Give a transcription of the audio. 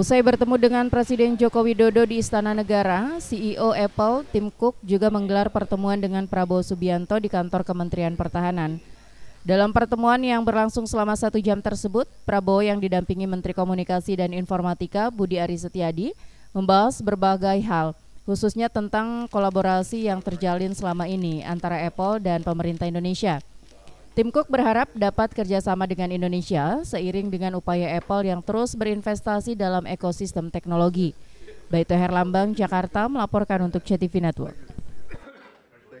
Usai bertemu dengan Presiden Joko Widodo di Istana Negara, CEO Apple Tim Cook juga menggelar pertemuan dengan Prabowo Subianto di kantor Kementerian Pertahanan. Dalam pertemuan yang berlangsung selama satu jam tersebut, Prabowo yang didampingi Menteri Komunikasi dan Informatika Budi Ari Setiadi membahas berbagai hal, khususnya tentang kolaborasi yang terjalin selama ini antara Apple dan pemerintah Indonesia – Tim Cook berharap dapat kerjasama dengan Indonesia seiring dengan upaya Apple yang terus berinvestasi dalam ekosistem teknologi. Baito Herlambang, Jakarta melaporkan untuk CTV Network.